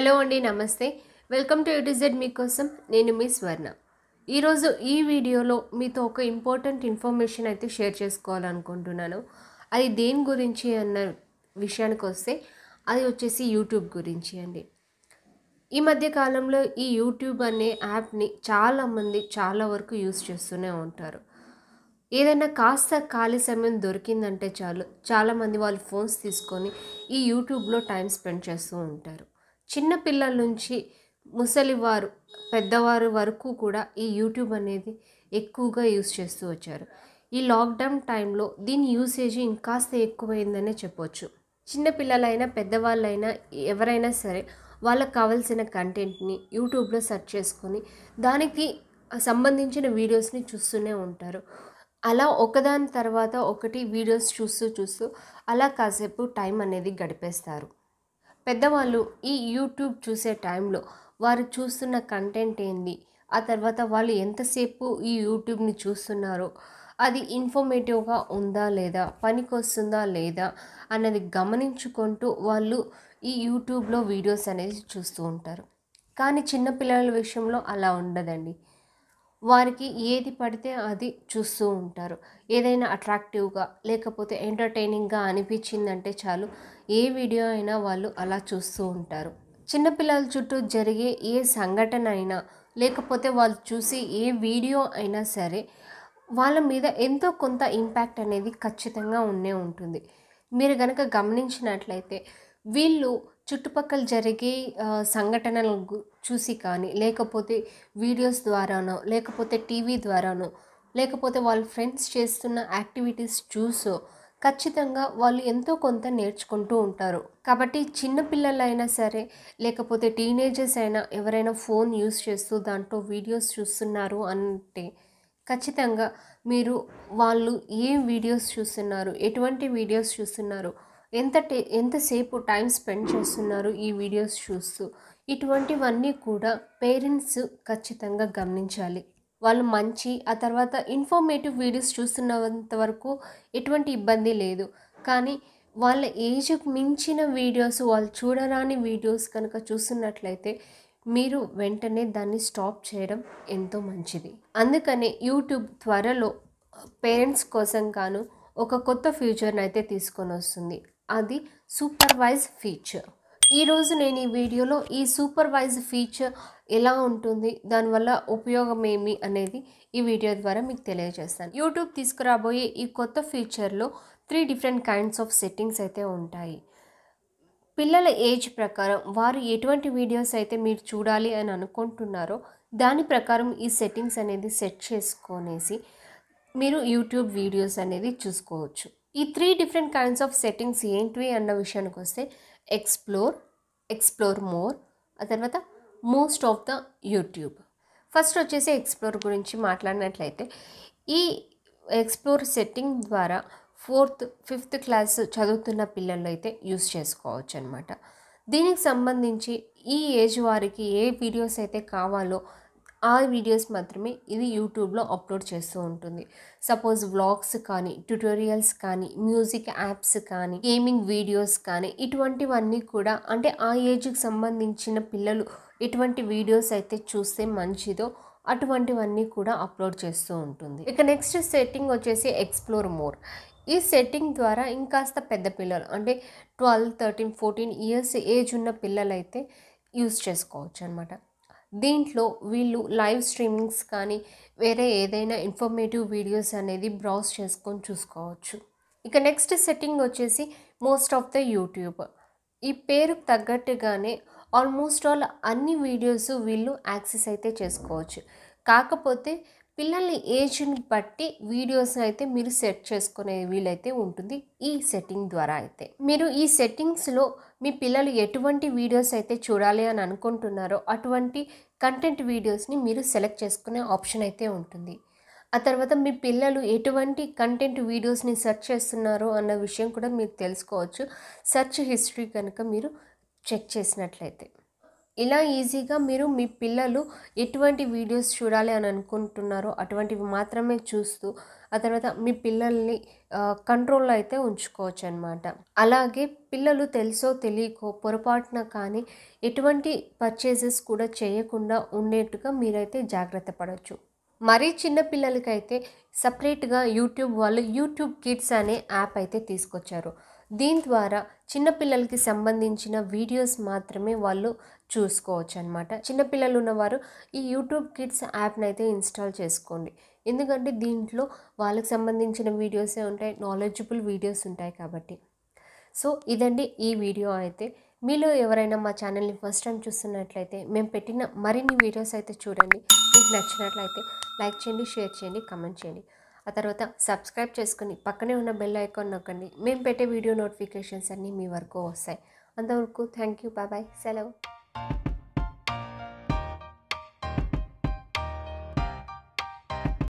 hello అండి నమస్తే welcome to ఇటిజెడ్ మీకోసం నేను మీ స్వర్ణ ఈరోజు ఈ వీడియోలో మీతో ఒక ఇంపార్టెంట్ ఇన్ఫర్మేషన్ అయితే షేర్ చేసుకోవాలనుకుంటున్నాను అది దేని గురించి అన్న విషయానికి వస్తే అది వచ్చేసి యూట్యూబ్ గురించి అండి ఈ మధ్య కాలంలో ఈ యూట్యూబ్ అనే యాప్ని చాలామంది చాలా వరకు యూస్ చేస్తూనే ఉంటారు ఏదైనా కాస్త ఖాళీ సమయం దొరికిందంటే చాలు చాలామంది వాళ్ళు ఫోన్స్ తీసుకొని ఈ యూట్యూబ్లో టైం స్పెండ్ చేస్తూ ఉంటారు చిన్నపిల్లల నుంచి ముసలివారు పెద్దవారు వరకు కూడా ఈ యూట్యూబ్ అనేది ఎక్కువగా యూస్ చేస్తూ వచ్చారు ఈ లాక్డౌన్ టైంలో దీని యూసేజ్ ఇంకాస్త ఎక్కువైందనే చెప్పొచ్చు చిన్నపిల్లలైనా పెద్దవాళ్ళైనా ఎవరైనా సరే వాళ్ళకు కావాల్సిన కంటెంట్ని యూట్యూబ్లో సెర్చ్ చేసుకొని దానికి సంబంధించిన వీడియోస్ని చూస్తూనే ఉంటారు అలా ఒకదాని తర్వాత ఒకటి వీడియోస్ చూస్తూ చూస్తూ అలా కాసేపు టైం అనేది గడిపేస్తారు పెద్దవాళ్ళు ఈ యూట్యూబ్ చూసే టైంలో వారు చూస్తున్న కంటెంట్ ఏంది ఆ తర్వాత వాళ్ళు ఎంతసేపు ఈ యూట్యూబ్ని చూస్తున్నారో అది ఇన్ఫర్మేటివ్గా ఉందా లేదా పనికొస్తుందా లేదా అన్నది గమనించుకుంటూ వాళ్ళు ఈ యూట్యూబ్లో వీడియోస్ అనేది చూస్తూ ఉంటారు కానీ చిన్నపిల్లల విషయంలో అలా ఉండదండి వారికి ఏది పడితే అది చూస్తూ ఉంటారు ఏదైనా అట్రాక్టివ్గా లేకపోతే ఎంటర్టైనింగ్గా అనిపించిందంటే చాలు ఏ వీడియో అయినా వాళ్ళు అలా చూస్తూ ఉంటారు చిన్నపిల్లల చుట్టూ జరిగే ఏ సంఘటన అయినా లేకపోతే వాళ్ళు చూసి ఏ వీడియో అయినా సరే వాళ్ళ మీద ఎంతో కొంత ఇంపాక్ట్ అనేది ఖచ్చితంగా ఉండే ఉంటుంది మీరు కనుక గమనించినట్లయితే వీళ్ళు చుట్టుపక్కల జరిగే సంఘటనలు చూసి కానీ లేకపోతే వీడియోస్ ద్వారానో లేకపోతే టీవీ ద్వారానో లేకపోతే వాళ్ళ ఫ్రెండ్స్ చేస్తున్న యాక్టివిటీస్ చూసో ఖచ్చితంగా వాళ్ళు ఎంతో కొంత నేర్చుకుంటూ ఉంటారు కాబట్టి చిన్నపిల్లలైనా సరే లేకపోతే టీనేజర్స్ అయినా ఎవరైనా ఫోన్ యూస్ చేస్తూ దాంట్లో వీడియోస్ చూస్తున్నారు అంటే ఖచ్చితంగా మీరు వాళ్ళు ఏం వీడియోస్ చూస్తున్నారు ఎటువంటి వీడియోస్ చూస్తున్నారు ఎంత ఎంతసేపు టైం స్పెండ్ చేస్తున్నారు ఈ వీడియోస్ చూస్తూ ఇటువంటివన్నీ కూడా పేరెంట్స్ ఖచ్చితంగా గమనించాలి వాళ్ళు మంచి ఆ తర్వాత ఇన్ఫర్మేటివ్ వీడియోస్ చూస్తున్నంత వరకు ఎటువంటి ఇబ్బంది లేదు కానీ వాళ్ళ ఏజ్కి మించిన వీడియోస్ వాళ్ళు చూడరాని వీడియోస్ కనుక చూస్తున్నట్లయితే మీరు వెంటనే దాన్ని స్టాప్ చేయడం ఎంతో మంచిది అందుకనే యూట్యూబ్ త్వరలో పేరెంట్స్ కోసం గాను ఒక కొత్త ఫ్యూచర్ని అయితే తీసుకొని వస్తుంది అది సూపర్వైజ్ ఫీచర్ ఈరోజు నేను ఈ వీడియోలో ఈ సూపర్వైజ్ ఫీచర్ ఎలా ఉంటుంది దానివల్ల ఉపయోగం ఏమి అనేది ఈ వీడియో ద్వారా మీకు తెలియజేస్తాను యూట్యూబ్ తీసుకురాబోయే ఈ కొత్త ఫీచర్లో three different kinds of settings అయితే ఉంటాయి పిల్లల ఏజ్ ప్రకారం వారు ఎటువంటి వీడియోస్ అయితే మీరు చూడాలి అని అనుకుంటున్నారో దాని ప్రకారం ఈ సెట్టింగ్స్ అనేది సెట్ చేసుకొనేసి మీరు యూట్యూబ్ వీడియోస్ అనేది చూసుకోవచ్చు ఈ three different kinds of settings ఏంటివి అన్న విషయానికి వస్తే ఎక్స్ప్లోర్ ఎక్స్ప్లోర్ మోర్ ఆ తర్వాత most of the YouTube first వచ్చేసి ఎక్స్ప్లోర్ గురించి మాట్లాడినట్లయితే ఈ ఎక్స్ప్లోర్ సెట్టింగ్ ద్వారా ఫోర్త్ ఫిఫ్త్ క్లాస్ చదువుతున్న పిల్లలు అయితే యూస్ చేసుకోవచ్చు అనమాట దీనికి సంబంధించి ఈ ఏజ్ వారికి ఏ వీడియోస్ అయితే కావాలో ఆ వీడియోస్ మాత్రమే ఇది యూట్యూబ్లో అప్లోడ్ చేస్తూ ఉంటుంది సపోజ్ వ్లాగ్స్ కానీ ట్యూటోరియల్స్ కానీ మ్యూజిక్ యాప్స్ కానీ గేమింగ్ వీడియోస్ కానీ ఇటువంటివన్నీ కూడా అంటే ఆ ఏజ్కి సంబంధించిన పిల్లలు ఎటువంటి వీడియోస్ అయితే చూస్తే మంచిదో అటువంటివన్నీ కూడా అప్లోడ్ చేస్తూ ఉంటుంది ఇక నెక్స్ట్ సెట్టింగ్ వచ్చేసి ఎక్స్ప్లోర్ మోర్ ఈ సెట్టింగ్ ద్వారా ఇంకాస్త పెద్ద పిల్లలు అంటే twelve thirteen fourteen years age ఉన్న పిల్లలైతే యూస్ చేసుకోవచ్చు అనమాట దీంట్లో వీళ్ళు లైవ్ స్ట్రీమింగ్స్ కానీ వేరే ఏదైనా ఇన్ఫర్మేటివ్ వీడియోస్ అనేది బ్రౌజ్ చేసుకొని చూసుకోవచ్చు ఇక నెక్స్ట్ సెట్టింగ్ వచ్చేసి మోస్ట్ ఆఫ్ ద యూట్యూబ్ ఈ పేరుకు తగ్గట్టుగానే ఆల్మోస్ట్ ఆల్ అన్ని వీడియోస్ వీళ్ళు యాక్సెస్ అయితే చేసుకోవచ్చు కాకపోతే పిల్లల ఏజ్ని బట్టి వీడియోస్ అయితే మీరు సెట్ చేసుకునే వీలైతే ఉంటుంది ఈ సెట్టింగ్ ద్వారా అయితే మీరు ఈ సెట్టింగ్స్లో మీ పిల్లలు ఎటువంటి వీడియోస్ అయితే చూడాలి అని అనుకుంటున్నారో అటువంటి కంటెంట్ వీడియోస్ని మీరు సెలెక్ట్ చేసుకునే ఆప్షన్ అయితే ఉంటుంది ఆ తర్వాత మీ పిల్లలు ఎటువంటి కంటెంట్ వీడియోస్ని సెర్చ్ చేస్తున్నారో అన్న విషయం కూడా మీరు తెలుసుకోవచ్చు సెర్చ్ హిస్టరీ కనుక మీరు చెక్ చేసినట్లయితే ఇలా ఈజీగా మీరు మీ పిల్లలు ఎటువంటి వీడియోస్ చూడాలి అని అనుకుంటున్నారో అటువంటివి మాత్రమే చూస్తూ ఆ తర్వాత మీ పిల్లల్ని కంట్రోల్లో అయితే ఉంచుకోవచ్చు అనమాట అలాగే పిల్లలు తెలుసో తెలియకో పొరపాటున కానీ ఎటువంటి పర్చేజెస్ కూడా చేయకుండా ఉండేట్టుగా మీరైతే జాగ్రత్త పడవచ్చు మరీ చిన్న పిల్లలకైతే సపరేట్గా యూట్యూబ్ వాళ్ళు యూట్యూబ్ కిడ్స్ అనే యాప్ అయితే తీసుకొచ్చారు దీని ద్వారా చిన్నపిల్లలకి సంబంధించిన వీడియోస్ మాత్రమే వాళ్ళు చూసుకోవచ్చు అనమాట చిన్నపిల్లలు ఉన్నవారు ఈ యూట్యూబ్ కిడ్స్ యాప్ని అయితే ఇన్స్టాల్ చేసుకోండి ఎందుకంటే దీంట్లో వాళ్ళకి సంబంధించిన వీడియోసే ఉంటాయి నాలెడ్జబుల్ వీడియోస్ ఉంటాయి కాబట్టి సో ఇదండి ఈ వీడియో అయితే మీలో ఎవరైనా మా ఛానల్ని ఫస్ట్ టైం చూస్తున్నట్లయితే మేము పెట్టిన మరిన్ని వీడియోస్ అయితే చూడండి మీకు నచ్చినట్లయితే లైక్ చేయండి షేర్ చేయండి కమెంట్ చేయండి ఆ తర్వాత సబ్స్క్రైబ్ చేసుకుని పక్కనే ఉన్న బెల్ ఐకాన్ నొక్కండి మేము పెట్టే వీడియో నోటిఫికేషన్స్ అన్నీ మీ వరకు వస్తాయి అంతవరకు థ్యాంక్ యూ బాబాయ్ సెలవు